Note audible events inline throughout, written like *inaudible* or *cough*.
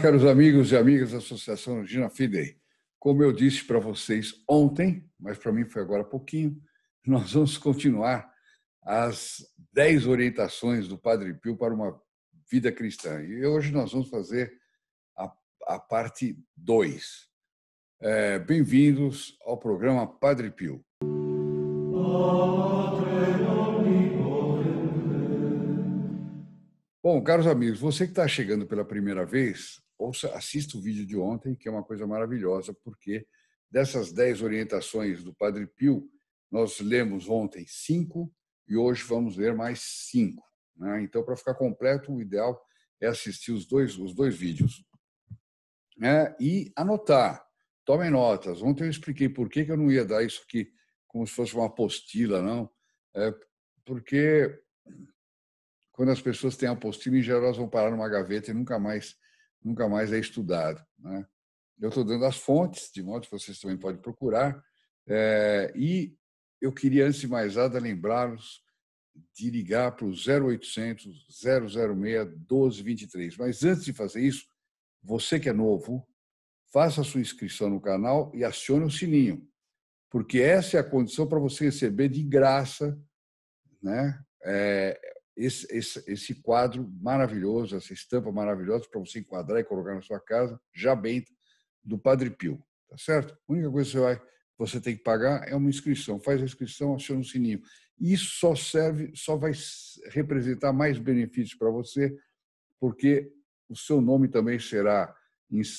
caros amigos e amigas da Associação Gina Fidei. Como eu disse para vocês ontem, mas para mim foi agora pouquinho, nós vamos continuar as 10 orientações do Padre Pio para uma vida cristã. E hoje nós vamos fazer a, a parte 2. É, Bem-vindos ao programa Padre Pio. Bom, caros amigos, você que está chegando pela primeira vez, ouça, assista o vídeo de ontem, que é uma coisa maravilhosa, porque dessas dez orientações do Padre Pio, nós lemos ontem cinco e hoje vamos ler mais cinco. Né? Então, para ficar completo, o ideal é assistir os dois, os dois vídeos. né e anotar, tomem notas. Ontem eu expliquei por que, que eu não ia dar isso aqui como se fosse uma apostila, não. É porque quando as pessoas têm apostila, em geral elas vão parar numa gaveta e nunca mais nunca mais é estudado. Né? Eu estou dando as fontes, de modo que vocês também podem procurar. É, e eu queria, antes de mais nada, lembrá-los de ligar para o 0800 006 1223. Mas antes de fazer isso, você que é novo, faça a sua inscrição no canal e acione o sininho, porque essa é a condição para você receber de graça né, é, esse, esse, esse quadro maravilhoso, essa estampa maravilhosa para você enquadrar e colocar na sua casa, já bem do Padre Pio, tá certo? A única coisa que você vai você tem que pagar é uma inscrição. Faz a inscrição, aciona o sininho. Isso só serve, só vai representar mais benefícios para você, porque o seu nome também será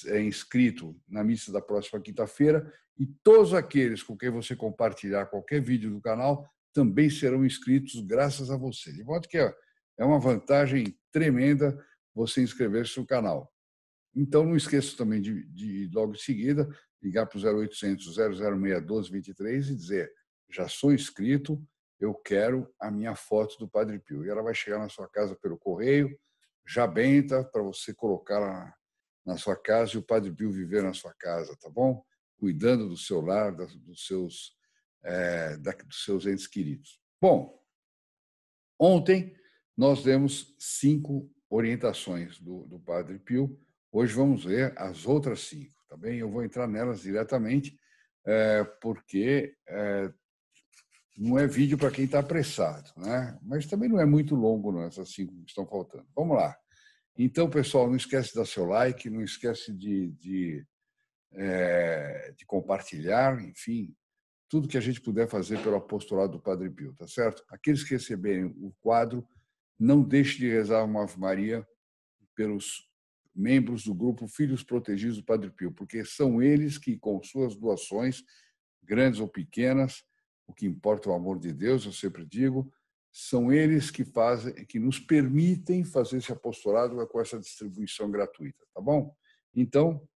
é, inscrito na missa da próxima quinta-feira e todos aqueles com quem você compartilhar qualquer vídeo do canal também serão inscritos graças a você. De modo que é, é uma vantagem tremenda você inscrever-se no canal. Então, não esqueça também de, de logo em seguida, ligar para o 0800 006 1223 e dizer: já sou inscrito, eu quero a minha foto do Padre Pio. E ela vai chegar na sua casa pelo correio, já benta, para você colocar na, na sua casa e o Padre Pio viver na sua casa, tá bom? Cuidando do seu lar, das, dos seus é, da, dos seus entes queridos. Bom, ontem nós demos cinco orientações do, do Padre Pio. Hoje vamos ver as outras cinco, tá bem? Eu vou entrar nelas diretamente, é, porque é, não é vídeo para quem está apressado, né? Mas também não é muito longo, não, essas cinco que estão faltando. Vamos lá. Então, pessoal, não esquece de dar seu like, não esquece de, de, é, de compartilhar, enfim, tudo que a gente puder fazer pelo apostolado do Padre Pio, tá certo? Aqueles que receberem o quadro, não deixe de rezar uma Ave Maria pelos membros do grupo Filhos Protegidos do Padre Pio, porque são eles que, com suas doações, grandes ou pequenas, o que importa é o amor de Deus, eu sempre digo, são eles que fazem, que nos permitem fazer esse apostolado com essa distribuição gratuita, tá bom? Então,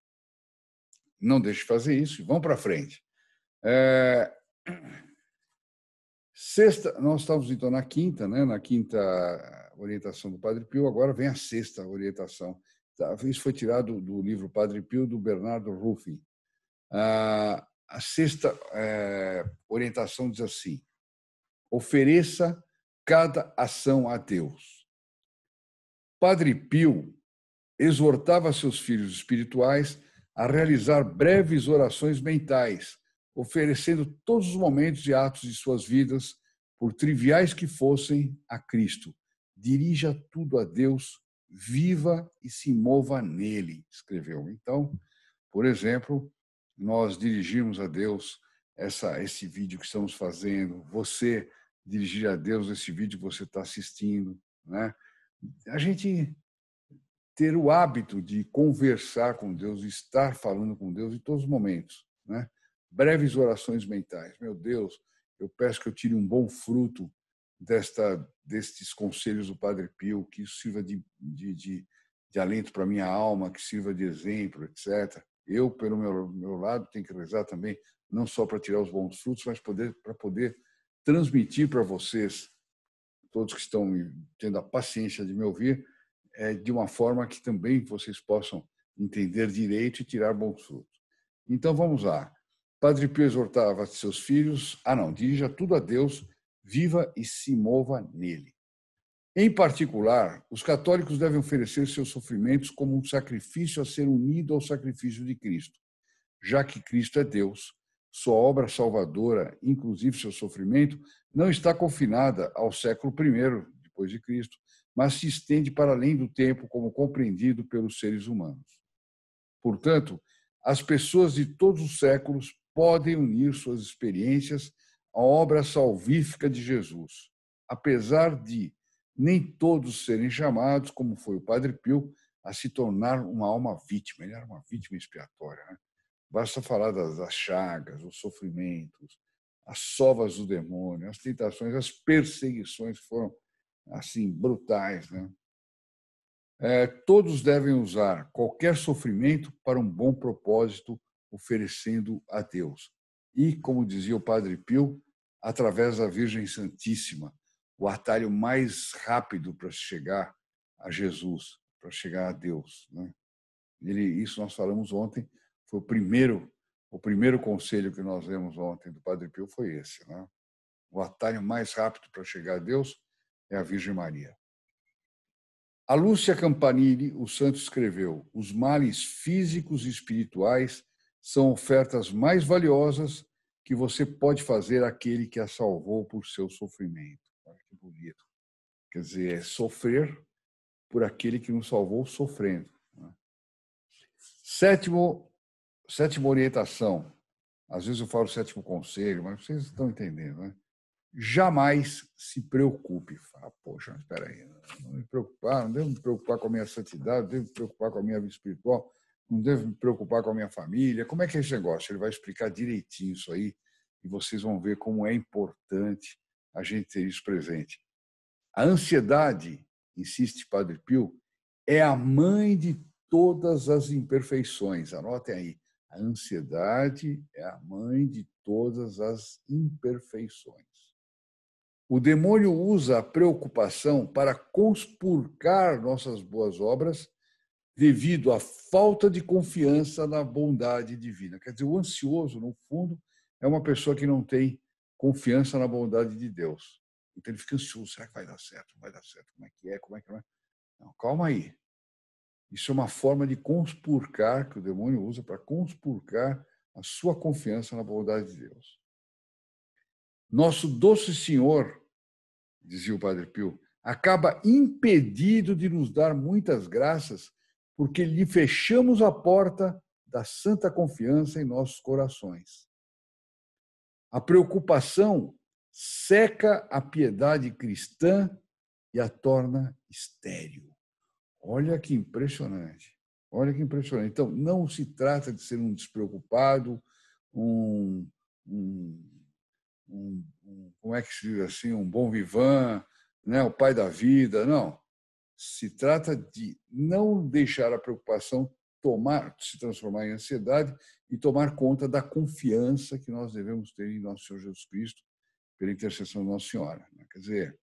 não deixe de fazer isso e vão para frente. É... Sexta, nós estávamos então na quinta, né? Na quinta orientação do Padre Pio, agora vem a sexta orientação. Tá, isso foi tirado do livro Padre Pio do Bernardo Ruffin. a sexta é, orientação diz assim: ofereça cada ação a Deus. Padre Pio exortava seus filhos espirituais a realizar breves orações mentais oferecendo todos os momentos e atos de suas vidas, por triviais que fossem, a Cristo. Dirija tudo a Deus, viva e se mova nele, escreveu. Então, por exemplo, nós dirigimos a Deus essa, esse vídeo que estamos fazendo, você dirigir a Deus esse vídeo que você está assistindo, né? A gente ter o hábito de conversar com Deus, estar falando com Deus em todos os momentos, né? breves orações mentais. Meu Deus, eu peço que eu tire um bom fruto desta, destes conselhos do Padre Pio, que isso sirva de, de, de, de alento para minha alma, que sirva de exemplo, etc. Eu, pelo meu, meu lado, tenho que rezar também, não só para tirar os bons frutos, mas poder, para poder transmitir para vocês, todos que estão tendo a paciência de me ouvir, é, de uma forma que também vocês possam entender direito e tirar bons frutos. Então vamos lá. Padre Pio exortava seus filhos a ah, não, dirija tudo a Deus, viva e se mova nele. Em particular, os católicos devem oferecer seus sofrimentos como um sacrifício a ser unido ao sacrifício de Cristo, já que Cristo é Deus. Sua obra salvadora, inclusive seu sofrimento, não está confinada ao século I depois de Cristo, mas se estende para além do tempo como compreendido pelos seres humanos. Portanto, as pessoas de todos os séculos podem unir suas experiências à obra salvífica de Jesus, apesar de nem todos serem chamados, como foi o Padre Pio, a se tornar uma alma vítima. Ele era uma vítima expiatória. Né? Basta falar das, chagas, os sofrimentos, as sovas do demônio, as tentações, as perseguições foram assim brutais, né? É, todos devem usar qualquer sofrimento para um bom propósito oferecendo a Deus. E, como dizia o Padre Pio, através da Virgem Santíssima, o atalho mais rápido para chegar a Jesus, para chegar a Deus. Né? Ele, isso nós falamos ontem, foi o primeiro, o primeiro conselho que nós vemos ontem do Padre Pio foi esse. Né? O atalho mais rápido para chegar a Deus é a Virgem Maria. A Lúcia Campanini, o santo escreveu: os males físicos e espirituais são ofertas mais valiosas que você pode fazer àquele que a salvou por seu sofrimento. Olha que bonito. Quer dizer, é sofrer por aquele que nos salvou sofrendo. Né? Sétimo, sétima orientação. Às vezes eu falo sétimo conselho, mas vocês estão entendendo, né? Jamais se preocupe. Fala, poxa, espera aí, não me preocupar, não devo me preocupar com a minha santidade, não devo me preocupar com a minha vida espiritual não devo me preocupar com a minha família. Como é que é esse negócio? Ele vai explicar direitinho isso aí e vocês vão ver como é importante a gente ter isso presente. A ansiedade, insiste Padre Pio, é a mãe de todas as imperfeições. Anotem aí. A ansiedade é a mãe de todas as imperfeições. O demônio usa a preocupação para conspurcar nossas boas obras devido à falta de confiança na bondade divina. Quer dizer, o ansioso, no fundo, é uma pessoa que não tem confiança na bondade de Deus. Então ele fica ansioso, será que vai dar certo? Não vai dar certo? Como é que é? Como é que não é? Não, calma aí. Isso é uma forma de conspurcar, que o demônio usa para conspurcar a sua confiança na bondade de Deus. Nosso doce Senhor, dizia o Padre Pio, acaba impedido de nos dar muitas graças porque lhe fechamos a porta da santa confiança em nossos corações. A preocupação seca a piedade cristã e a torna estéril. Olha que impressionante. Olha que impressionante. Então, não se trata de ser um despreocupado, um, um, um, um como é que se diz assim, um bom vivan, né, o pai da vida, não. Se trata de não deixar a preocupação tomar, se transformar em ansiedade e tomar conta da confiança que nós devemos ter em nosso Senhor Jesus Cristo pela intercessão de Nossa Senhora. Né? Quer dizer,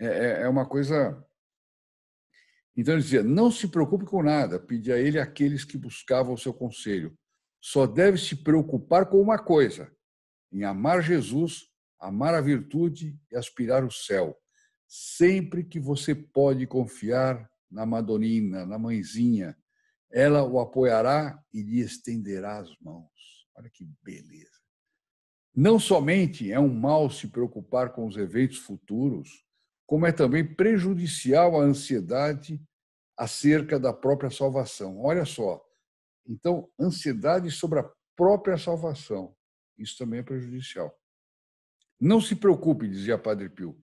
é, é, é uma coisa. Então ele dizia: não se preocupe com nada, pedi a ele aqueles que buscavam o seu conselho. Só deve se preocupar com uma coisa: em amar Jesus, amar a virtude e aspirar o céu sempre que você pode confiar na Madonina, na mãezinha. Ela o apoiará e lhe estenderá as mãos. Olha que beleza. Não somente é um mal se preocupar com os eventos futuros, como é também prejudicial a ansiedade acerca da própria salvação. Olha só. Então, ansiedade sobre a própria salvação. Isso também é prejudicial. Não se preocupe, dizia Padre Pio,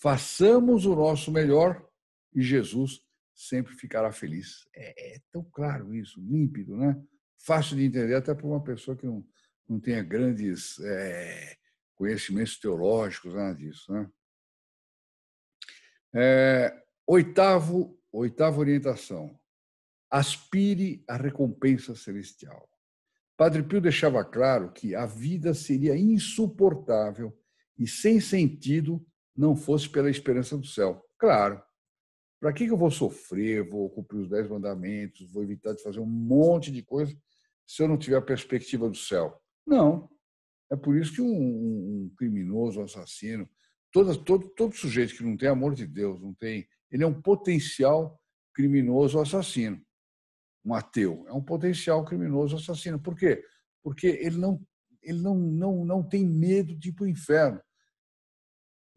façamos o nosso melhor e Jesus sempre ficará feliz. É, é tão claro isso, límpido, né? Fácil de entender até para uma pessoa que não, não tenha grandes é, conhecimentos teológicos, nada disso, né? É, oitavo, oitava orientação. Aspire à recompensa celestial. Padre Pio deixava claro que a vida seria insuportável e sem sentido não fosse pela esperança do céu. Claro, para que, que eu vou sofrer, vou cumprir os dez mandamentos, vou evitar de fazer um monte de coisa se eu não tiver a perspectiva do céu? Não. É por isso que um, um criminoso, um assassino, todo, todo, todo sujeito que não tem amor de Deus, não tem, ele é um potencial criminoso assassino. Um ateu é um potencial criminoso assassino. Por quê? Porque ele não, ele não, não, não tem medo de ir para o inferno.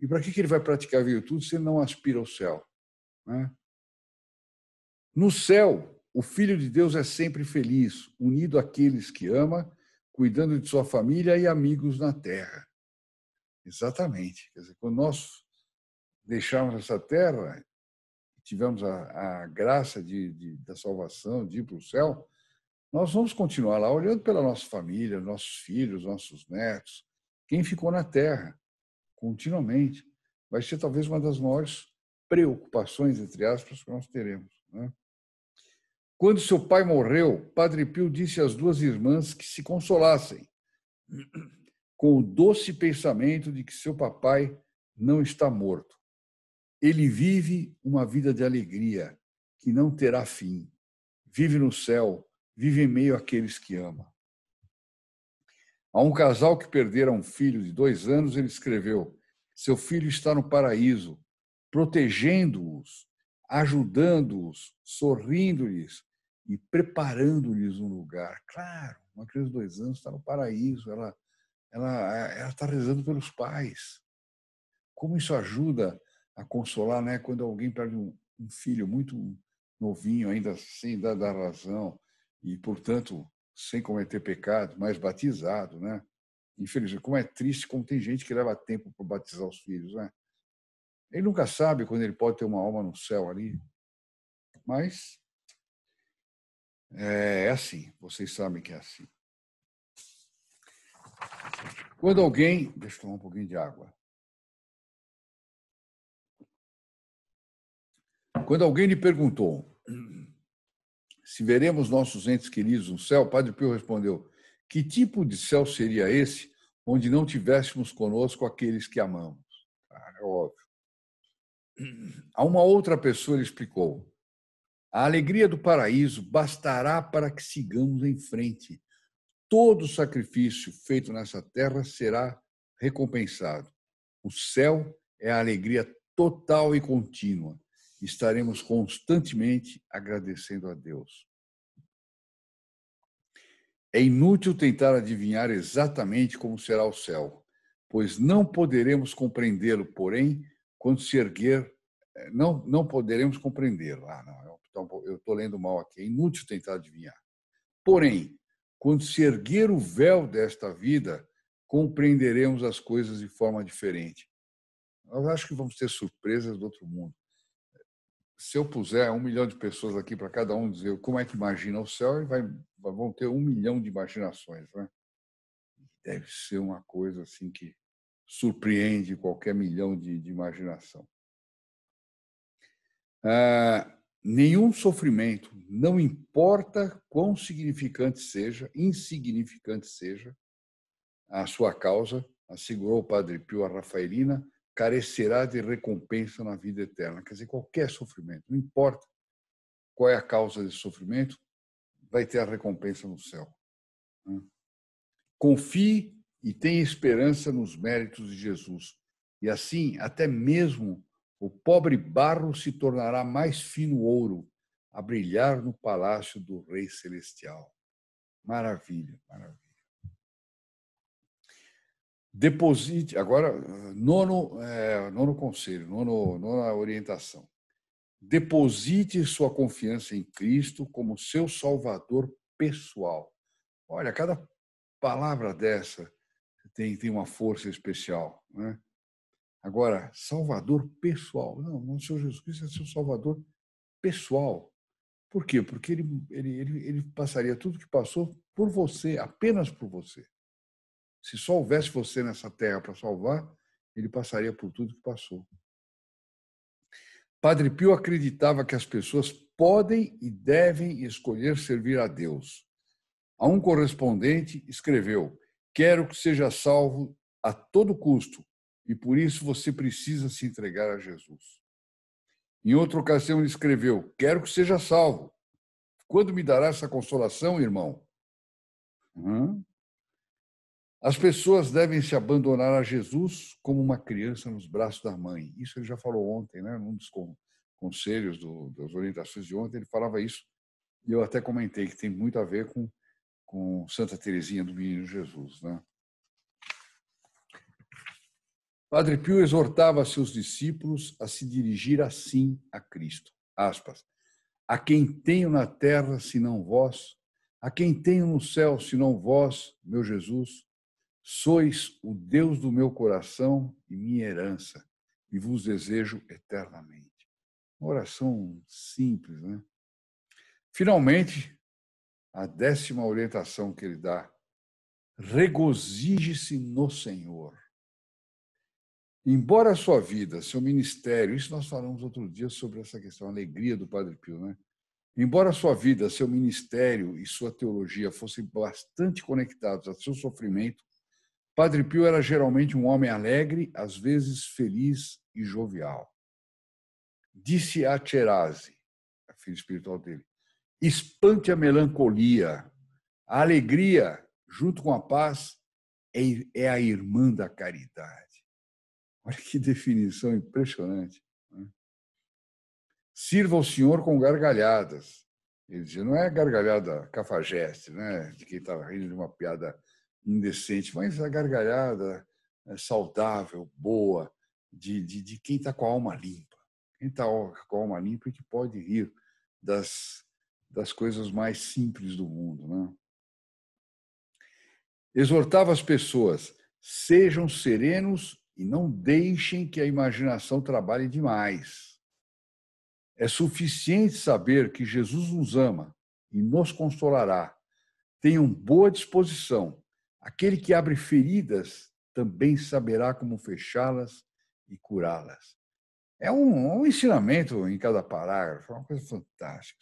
E para que, que ele vai praticar virtude se ele não aspira ao céu? Né? No céu, o Filho de Deus é sempre feliz, unido àqueles que ama, cuidando de sua família e amigos na terra. Exatamente. Quer dizer, quando nós deixarmos essa terra, tivemos a, a graça de, de, da salvação, de ir para o céu, nós vamos continuar lá olhando pela nossa família, nossos filhos, nossos netos, quem ficou na terra continuamente, vai ser talvez uma das maiores preocupações, entre aspas, que nós teremos. Né? Quando seu pai morreu, Padre Pio disse às duas irmãs que se consolassem, com o doce pensamento de que seu papai não está morto. Ele vive uma vida de alegria que não terá fim. Vive no céu, vive em meio àqueles que ama. A um casal que perdera um filho de dois anos, ele escreveu: Seu filho está no paraíso, protegendo-os, ajudando-os, sorrindo-lhes e preparando-lhes um lugar. Claro, uma criança de dois anos está no paraíso, ela ela está rezando pelos pais. Como isso ajuda a consolar, né? Quando alguém perde um, um filho muito novinho ainda sem dar razão e, portanto, sem cometer pecado, mas batizado, né? Infelizmente, como é triste, como tem gente que leva tempo para batizar os filhos, né? Ele nunca sabe quando ele pode ter uma alma no céu ali, mas é, é assim, vocês sabem que é assim. Quando alguém. Deixa eu tomar um pouquinho de água. Quando alguém lhe perguntou se veremos nossos entes queridos no céu, Padre Pio respondeu: Que tipo de céu seria esse onde não tivéssemos conosco aqueles que amamos? Ah, é óbvio. A *clears throat* uma outra pessoa ele explicou: A alegria do paraíso bastará para que sigamos em frente. Todo sacrifício feito nessa terra será recompensado. O céu é a alegria total e contínua estaremos constantemente agradecendo a Deus. É inútil tentar adivinhar exatamente como será o céu, pois não poderemos compreendê-lo, porém, quando se erguer, eh, não, não poderemos compreendê-lo. Ah, não, eu estou lendo mal aqui, é inútil tentar adivinhar. Porém, quando se erguer o véu desta vida, compreenderemos as coisas de forma diferente. Eu acho que vamos ter surpresas do outro mundo se eu puser um milhão de pessoas aqui para cada um dizer como é que imagina o céu, vai, vão ter um milhão de imaginações, né? Deve ser uma coisa assim que surpreende qualquer milhão de, de imaginação. Ah, nenhum sofrimento, não importa quão significante seja, insignificante seja, a sua causa, assegurou o padre Pio a Rafaelina, carecerá de recompensa na vida eterna. Quer dizer, qualquer sofrimento, não importa qual é a causa desse sofrimento, vai ter a recompensa no céu. Né? Confie e tenha esperança nos méritos de Jesus. E assim, até mesmo o pobre barro se tornará mais fino ouro a brilhar no palácio do Rei Celestial. Maravilha, maravilha deposite. Agora, nono, é, nono conselho, nono, nona orientação. Deposite sua confiança em Cristo como seu salvador pessoal. Olha, cada palavra dessa tem, tem uma força especial. Né? Agora, salvador pessoal. Não, o Senhor Jesus Cristo é seu salvador pessoal. Por quê? Porque ele, ele, ele, ele passaria tudo que passou por você, apenas por você. Se só houvesse você nessa terra para salvar, ele passaria por tudo que passou. Padre Pio acreditava que as pessoas podem e devem escolher servir a Deus. A um correspondente escreveu: Quero que seja salvo a todo custo e por isso você precisa se entregar a Jesus. Em outra ocasião, ele escreveu: Quero que seja salvo. Quando me dará essa consolação, irmão? Hum? As pessoas devem se abandonar a Jesus como uma criança nos braços da mãe. Isso ele já falou ontem, né? Num dos conselhos, do, das orientações de ontem, ele falava isso. E eu até comentei que tem muito a ver com, com Santa Teresinha do Menino Jesus, né? Padre Pio exortava seus discípulos a se dirigir assim a Cristo. Aspas. A quem tenho na terra, senão vós? A quem tenho no céu, senão vós, meu Jesus? Sois o Deus do meu coração e minha herança, e vos desejo eternamente. Uma oração simples, né? Finalmente, a décima orientação que ele dá: regozije-se no Senhor. Embora a sua vida, seu ministério, isso nós falamos outro dia sobre essa questão, a alegria do Padre Pio, né? Embora a sua vida, seu ministério e sua teologia fossem bastante conectados ao seu sofrimento, Padre Pio era geralmente um homem alegre, às vezes feliz e jovial. Disse a Cherase, a filha espiritual dele, espante a melancolia. A alegria, junto com a paz, é, é a irmã da caridade. Olha que definição impressionante. Né? Sirva o Senhor com gargalhadas. Ele dizia, não é gargalhada cafajeste, né? de quem estava tá rindo de uma piada indecente, mas a gargalhada é saudável, boa, de, de, de quem está com a alma limpa. Quem está com a alma limpa e que pode rir das, das coisas mais simples do mundo. Né? Exortava as pessoas, sejam serenos e não deixem que a imaginação trabalhe demais. É suficiente saber que Jesus nos ama e nos consolará. Tenham boa disposição, Aquele que abre feridas também saberá como fechá-las e curá-las. É um, um, ensinamento em cada parágrafo, é uma coisa fantástica.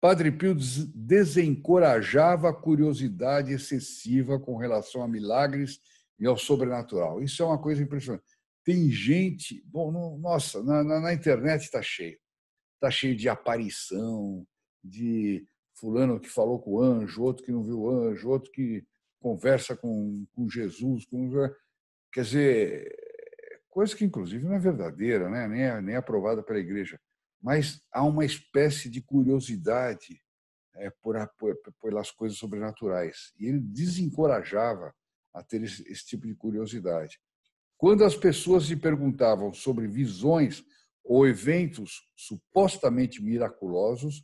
Padre Pio desencorajava a curiosidade excessiva com relação a milagres e ao sobrenatural. Isso é uma coisa impressionante. Tem gente, bom, nossa, na, na, na internet está cheio. Está cheio de aparição, de fulano que falou com o anjo, outro que não viu o anjo, outro que conversa com, com Jesus, com, quer dizer, coisa que inclusive não é verdadeira, né? nem, é, nem é aprovada pela igreja, mas há uma espécie de curiosidade é, por, por, pelas coisas sobrenaturais. E ele desencorajava a ter esse, esse tipo de curiosidade. Quando as pessoas se perguntavam sobre visões ou eventos supostamente miraculosos,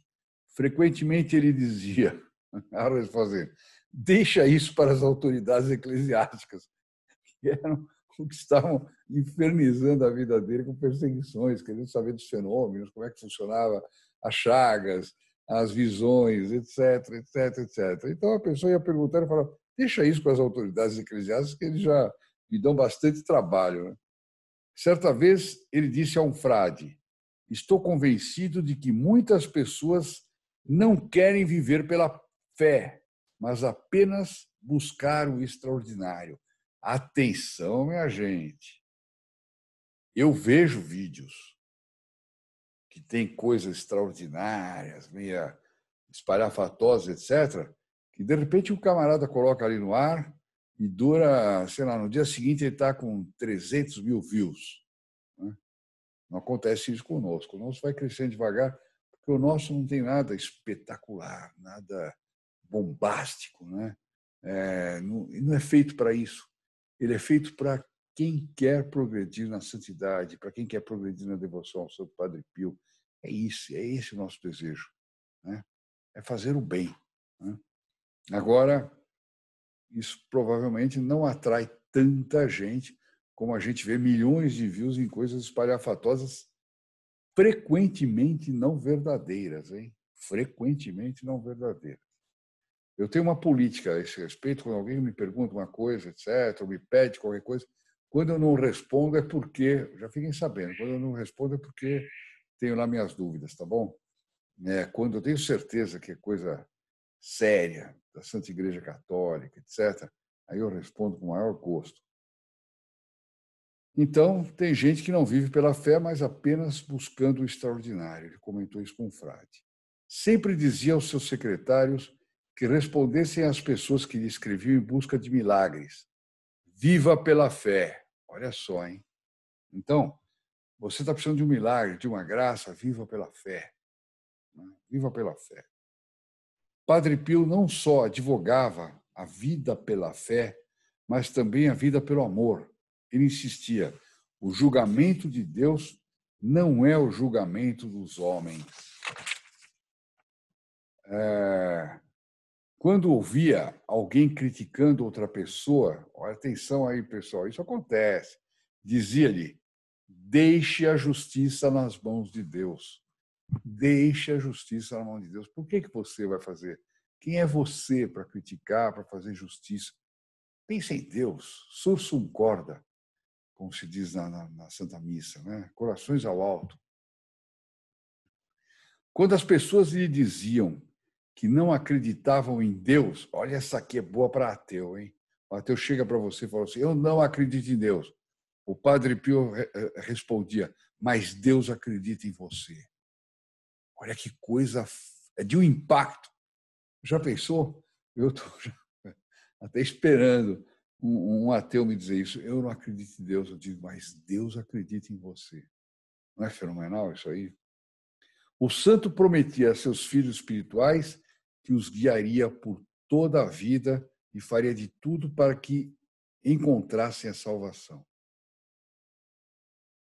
frequentemente ele dizia, *laughs* a resposta dele, é, deixa isso para as autoridades eclesiásticas, que eram *laughs* que estavam infernizando a vida dele com perseguições, querendo saber dos fenômenos, como é que funcionava as chagas, as visões, etc, etc, etc. Então a pessoa ia perguntar e falava, deixa isso para as autoridades eclesiásticas, que eles já me dão bastante trabalho. Né? Certa vez ele disse a um frade, estou convencido de que muitas pessoas não querem viver pela fé, mas apenas buscar o extraordinário. Atenção, minha gente. Eu vejo vídeos que tem coisas extraordinárias, meia espalhafatosas, etc., que de repente o um camarada coloca ali no ar e dura, sei lá, no dia seguinte ele está com 300 mil views. Né? Não acontece isso conosco. O nosso vai crescendo devagar, porque o nosso não tem nada espetacular, nada bombástico, né? É, não, não é feito para isso. Ele é feito para quem quer progredir na santidade, para quem quer progredir na devoção ao Santo Padre Pio. É isso, é esse o nosso desejo. Né? É fazer o bem. Né? Agora, isso provavelmente não atrai tanta gente como a gente vê milhões de views em coisas espalhafatosas, frequentemente não verdadeiras, hein? Frequentemente não verdadeiras. Eu tenho uma política a esse respeito, quando alguém me pergunta uma coisa, etc., ou me pede qualquer coisa, quando eu não respondo é porque, já fiquem sabendo, quando eu não respondo é porque tenho lá minhas dúvidas, tá bom? É, quando eu tenho certeza que é coisa séria, da Santa Igreja Católica, etc., aí eu respondo com o maior gosto. Então, tem gente que não vive pela fé, mas apenas buscando o extraordinário. Ele comentou isso com o Frade. Sempre dizia aos seus secretários que respondessem às pessoas que lhe escreviam em busca de milagres. Viva pela fé. Olha só, hein? Então, você está precisando de um milagre, de uma graça, viva pela fé. Né? Viva pela fé. Padre Pio não só advogava a vida pela fé, mas também a vida pelo amor. Ele insistia: o julgamento de Deus não é o julgamento dos homens. É, quando ouvia alguém criticando outra pessoa, olha, atenção aí, pessoal, isso acontece. Dizia-lhe: deixe a justiça nas mãos de Deus. Deixe a justiça na mão de Deus. Por que, que você vai fazer? Quem é você para criticar, para fazer justiça? Pense em Deus, sursum corda, como se diz na, na, na Santa Missa, né? corações ao alto. Quando as pessoas lhe diziam que não acreditavam em Deus. Olha, essa aqui é boa para ateu, hein? O ateu chega para você e fala assim: Eu não acredito em Deus. O padre Pio eh, respondia: Mas Deus acredita em você. Olha que coisa é de um impacto. Já pensou? Eu estou *laughs* até esperando um, um, ateu me dizer isso. Eu não acredito em Deus. Eu digo, mas Deus acredita em você. Não é fenomenal isso aí? O santo prometia a seus filhos espirituais que os guiaria por toda a vida e faria de tudo para que encontrassem a salvação.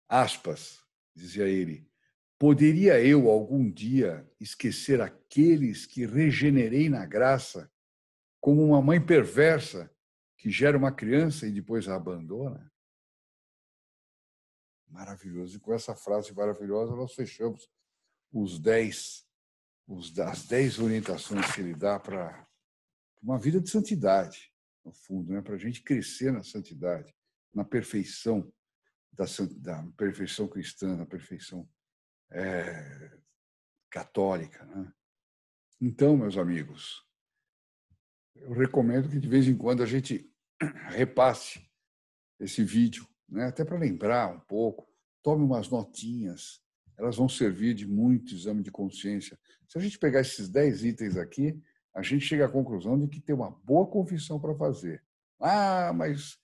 Aspas, dizia ele, poderia eu algum dia esquecer aqueles que regenerei na graça, como uma mãe perversa que gera uma criança e depois a abandona? Maravilhoso. E com essa frase maravilhosa, nós fechamos os dez os, as dez orientações que ele dá para uma vida de santidade, no fundo, né? para a gente crescer na santidade, na perfeição da, da perfeição cristã, na perfeição é, católica. Né? Então, meus amigos, eu recomendo que de vez em quando a gente repasse esse vídeo, né? até para lembrar um pouco, tome umas notinhas, elas vão servir de muito exame de consciência se a gente pegar esses 10 itens aqui, a gente chega à conclusão de que tem uma boa confissão para fazer. Ah, mas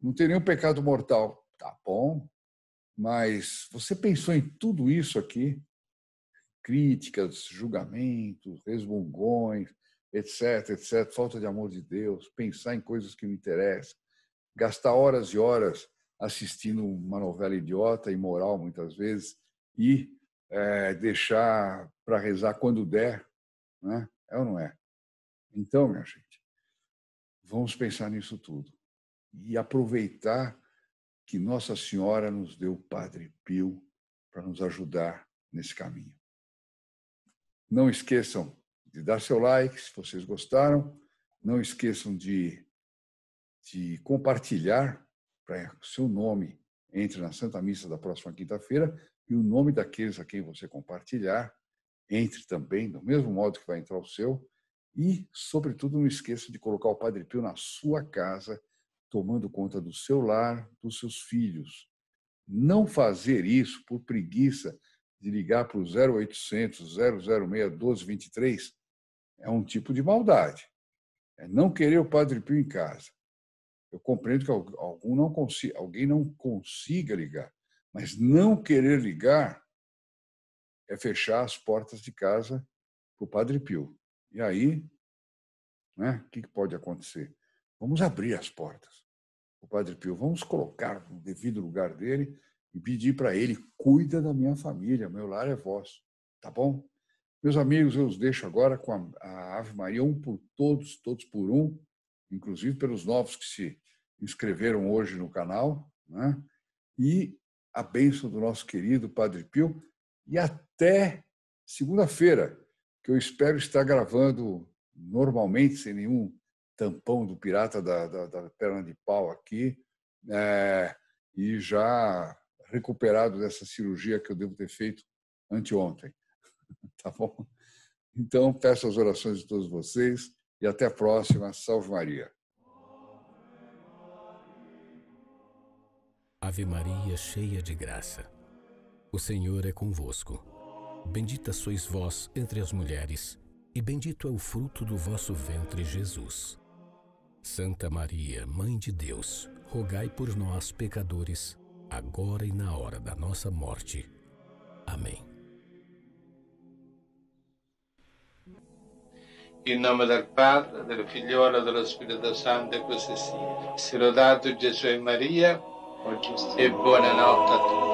não tem nenhum pecado mortal. Tá bom, mas você pensou em tudo isso aqui? Críticas, julgamentos, resmungões, etc, etc, falta de amor de Deus, pensar em coisas que não interessam, gastar horas e horas assistindo uma novela idiota, imoral muitas vezes, e é, deixar para rezar quando der, né? é ou não é? Então, minha gente, vamos pensar nisso tudo e aproveitar que Nossa Senhora nos deu o Padre Pio para nos ajudar nesse caminho. Não esqueçam de dar seu like se vocês gostaram. Não esqueçam de, de compartilhar para que o seu nome entre na Santa Missa da próxima quinta-feira e o nome daqueles a quem você compartilhar entre também, do mesmo modo que vai entrar o seu. E, sobretudo, não esqueça de colocar o Padre Pio na sua casa, tomando conta do seu lar, dos seus filhos. Não fazer isso por preguiça de ligar para o 0800 006 1223 é um tipo de maldade. É não querer o Padre Pio em casa. Eu compreendo que algum não consiga, alguém não consiga ligar, mas não querer ligar é fechar as portas de casa para o Padre Pio. E aí, né, o que pode acontecer? Vamos abrir as portas. O Padre Pio, vamos colocar no devido lugar dele e pedir para ele, cuida da minha família, meu lar é vosso, tá bom? Meus amigos, eu os deixo agora com a, a Ave Maria, um por todos, todos por um, inclusive pelos novos que se inscreveram hoje no canal, né? E a bênção do nosso querido Padre Pio e até segunda-feira, que eu espero estar gravando normalmente, sem nenhum tampão do pirata da, da, da perna de pau aqui, é, e já recuperado dessa cirurgia que eu devo ter feito anteontem. *laughs* tá bom? Então, peço as orações de todos vocês e até a próxima. Salve Maria. Ave Maria, cheia de graça, o Senhor é convosco. Bendita sois vós entre as mulheres, e bendito é o fruto do vosso ventre, Jesus. Santa Maria, Mãe de Deus, rogai por nós, pecadores, agora e na hora da nossa morte. Amém. Em nome do Padre, do Filho e do Espírito Santo, e così sia. Sì. e Maria. or just a and out that